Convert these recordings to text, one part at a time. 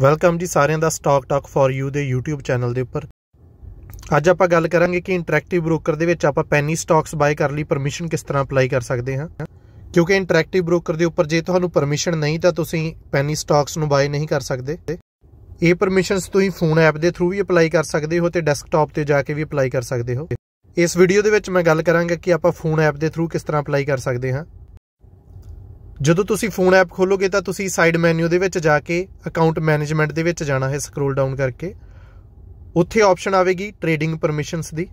welcome ਜੀ ਸਾਰਿਆਂ ਦਾ ਸਟਾਕ ਟਾਕ ਫॉर ਯੂ ਦੇ YouTube ਚੈਨਲ ਦੇ ਉੱਪਰ ਅੱਜ ਆਪਾਂ ਗੱਲ ਕਰਾਂਗੇ ਕਿ ਇੰਟਰੈਕਟਿਵ ਬ੍ਰੋਕਰ ਦੇ ਵਿੱਚ ਆਪਾਂ ਪੈਨੀ ਸਟਾਕਸ ਬਾਏ ਕਰਨ ਲਈ ਪਰਮਿਸ਼ਨ ਕਿਸ ਤਰ੍ਹਾਂ ਅਪਲਾਈ ਕਰ ਸਕਦੇ ਹਾਂ ਕਿਉਂਕਿ ਇੰਟਰੈਕਟਿਵ ਬ੍ਰੋਕਰ ਦੇ ਉੱਪਰ ਜੇ ਤੁਹਾਨੂੰ ਪਰਮਿਸ਼ਨ ਨਹੀਂ ਤਾਂ ਤੁਸੀਂ ਪੈਨੀ ਸਟਾਕਸ ਨੂੰ ਬਾਏ ਨਹੀਂ ਕਰ ਸਕਦੇ ਇਹ ਪਰਮਿਸ਼ਨਸ ਤੁਸੀਂ ਫੋਨ ਐਪ ਦੇ ਥਰੂ ਵੀ ਅਪਲਾਈ ਕਰ ਸਕਦੇ ਹੋ ਤੇ ਡੈਸਕਟਾਪ ਤੇ ਜਾ ਕੇ ਵੀ ਅਪਲਾਈ ਕਰ ਸਕਦੇ ਹੋ ਇਸ ਵੀਡੀਓ ਦੇ ਵਿੱਚ ਮੈਂ ਗੱਲ ਕਰਾਂਗਾ ਕਿ ਆਪਾਂ ਫੋਨ ਐਪ ਦੇ ਥਰੂ ਕਿਸ ਤਰ੍ਹਾਂ ਅਪਲਾਈ ਕਰ ਸਕਦੇ ਹਾਂ ਜਦੋਂ ਤੁਸੀਂ ਫੋਨ ਐਪ ਖੋਲੋਗੇ ਤਾਂ ਤੁਸੀਂ ਸਾਈਡ ਮੈਨੂ ਦੇ ਵਿੱਚ ਜਾ ਕੇ ਅਕਾਊਂਟ ਮੈਨੇਜਮੈਂਟ ਦੇ ਵਿੱਚ ਜਾਣਾ ਹੈ ਸਕਰੋਲ ਡਾਊਨ ਕਰਕੇ ਉੱਥੇ ਆਪਸ਼ਨ ਆਵੇਗੀ ਟ੍ਰੇਡਿੰਗ ਪਰਮਿਸ਼ਨਸ ਦੀ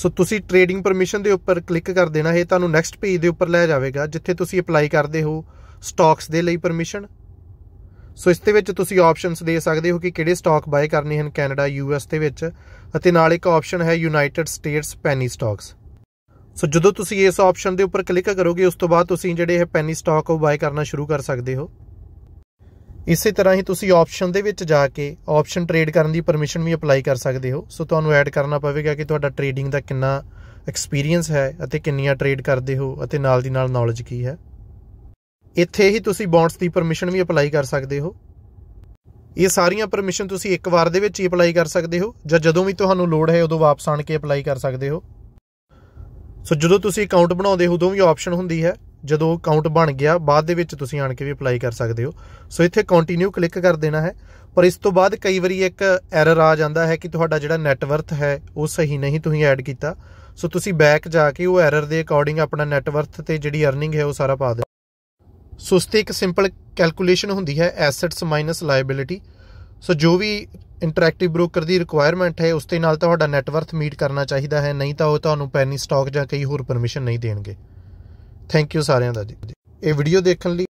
ਸੋ ਤੁਸੀਂ ਟ੍ਰੇਡਿੰਗ ਪਰਮਿਸ਼ਨ ਦੇ ਉੱਪਰ ਕਲਿੱਕ ਕਰ ਦੇਣਾ ਹੈ ਤੁਹਾਨੂੰ ਨੈਕਸਟ ਪੇਜ ਦੇ ਉੱਪਰ ਲੈ ਜਾਵੇਗਾ ਜਿੱਥੇ ਤੁਸੀਂ ਅਪਲਾਈ ਕਰਦੇ ਹੋ ਸਟਾਕਸ ਦੇ ਲਈ ਪਰਮਿਸ਼ਨ ਸੋ ਇਸ ਦੇ ਵਿੱਚ ਤੁਸੀਂ ਆਪਸ਼ਨਸ ਦੇ ਸਕਦੇ ਹੋ ਕਿ ਕਿਹੜੇ ਸਟਾਕ ਬਾਏ ਕਰਨੇ ਹਨ ਕੈਨੇਡਾ ਯੂਐਸ ਦੇ ਵਿੱਚ ਅਤੇ ਨਾਲ ਇੱਕ ਆਪਸ਼ਨ ਹੈ United States penny stocks so ਜਦੋਂ ਤੁਸੀਂ ਇਸ ਆਪਸ਼ਨ ਦੇ ਉੱਪਰ ਕਲਿੱਕ ਕਰੋਗੇ ਉਸ ਤੋਂ ਬਾਅਦ ਤੁਸੀਂ ਜਿਹੜੇ ਇਹ ਪੈਨੀ ਸਟਾਕ ਉਹ ਬਾਏ ਕਰਨਾ ਸ਼ੁਰੂ ਕਰ ਸਕਦੇ ਹੋ ਇਸੇ ਤਰ੍ਹਾਂ ਹੀ ਤੁਸੀਂ ਆਪਸ਼ਨ ਦੇ ਵਿੱਚ ਜਾ ਕੇ ਆਪਸ਼ਨ ਟ੍ਰੇਡ ਕਰਨ ਦੀ ਪਰਮਿਸ਼ਨ ਵੀ ਅਪਲਾਈ ਕਰ ਸਕਦੇ ਹੋ ਸੋ ਤੁਹਾਨੂੰ ਐਡ ਕਰਨਾ ਪਵੇਗਾ ਕਿ ਤੁਹਾਡਾ ਟ੍ਰੇਡਿੰਗ ਦਾ ਕਿੰਨਾ ਐਕਸਪੀਰੀਅੰਸ ਹੈ ਅਤੇ ਕਿੰਨੀਆਂ ਟ੍ਰੇਡ ਕਰਦੇ ਹੋ ਅਤੇ ਨਾਲ ਦੀ ਨਾਲ ਨੌਲੇਜ ਕੀ ਹੈ ਇੱਥੇ ਹੀ ਤੁਸੀਂ ਬੌਂਡਸ ਦੀ ਪਰਮਿਸ਼ਨ ਵੀ ਅਪਲਾਈ ਕਰ ਸਕਦੇ ਹੋ ਇਹ ਸਾਰੀਆਂ ਪਰਮਿਸ਼ਨ ਤੁਸੀਂ ਇੱਕ ਵਾਰ ਦੇ ਵਿੱਚ ਹੀ ਅਪਲਾਈ ਕਰ ਸਕਦੇ ਹੋ ਜਾਂ ਜਦੋਂ ਵੀ ਤੁਹਾਨੂੰ ਲੋੜ ਹੈ ਉਦੋਂ ਵਾਪਸ ਆਣ ਕੇ ਅਪਲਾਈ ਕਰ ਸਕਦੇ ਹੋ ਸੋ ਜਦੋਂ ਤੁਸੀਂ ਅਕਾਊਂਟ ਬਣਾਉਂਦੇ ਹੋ ਉਦੋਂ ਵੀ ਆਪਸ਼ਨ ਹੁੰਦੀ ਹੈ ਜਦੋਂ ਅਕਾਊਂਟ ਬਣ ਗਿਆ ਬਾਅਦ ਦੇ ਵਿੱਚ ਤੁਸੀਂ ਆਣ ਕੇ ਵੀ ਅਪਲਾਈ ਕਰ ਸਕਦੇ ਹੋ ਸੋ ਇੱਥੇ ਕੰਟੀਨਿਊ ਕਲਿੱਕ ਕਰ ਦੇਣਾ ਹੈ ਪਰ ਇਸ ਤੋਂ ਬਾਅਦ ਕਈ ਵਾਰੀ ਇੱਕ ਐਰਰ ਆ ਜਾਂਦਾ ਹੈ ਕਿ ਤੁਹਾਡਾ ਜਿਹੜਾ ਨੈਟ ਵਰਥ ਹੈ ਉਹ ਸਹੀ ਨਹੀਂ ਤੁਸੀਂ ਐਡ ਕੀਤਾ ਸੋ ਤੁਸੀਂ ਬੈਕ ਜਾ ਕੇ ਉਹ ਐਰਰ ਦੇ ਅਕੋਰਡਿੰਗ ਆਪਣਾ ਨੈਟ ਵਰਥ ਤੇ ਜਿਹੜੀ ਅਰਨਿੰਗ ਹੈ ਉਹ ਸਾਰਾ ਪਾ ਦਿਓ ਸੋ ਇੱਕ ਸਿੰਪਲ ਕੈਲਕੂਲੇਸ਼ਨ ਹੁੰਦੀ ਹੈ ਐਸੈਟਸ ਮਾਈਨਸ ਲਾਇਬਿਲਿਟੀ ਸੋ ਜੋ ਵੀ ਇੰਟਰੈਕਟਿਵ ਬ੍ਰੋਕਰ ਦੀ ਰਿਕੁਆਇਰਮੈਂਟ ਹੈ ਉਸ ਦੇ ਨਾਲ ਤੁਹਾਡਾ ਨੈਟਵਰਥ ਮੀਟ ਕਰਨਾ ਚਾਹੀਦਾ ਹੈ ਨਹੀਂ ਤਾਂ ਉਹ ਤੁਹਾਨੂੰ ਪੈਨੀ ਸਟਾਕ ਜਾਂ ਕਈ ਹੋਰ ਪਰਮਿਸ਼ਨ ਨਹੀਂ ਦੇਣਗੇ ਥੈਂਕ ਯੂ ਸਾਰਿਆਂ ਦਾ ਜੀ ਇਹ ਵੀਡੀਓ ਦੇਖਣ ਲਈ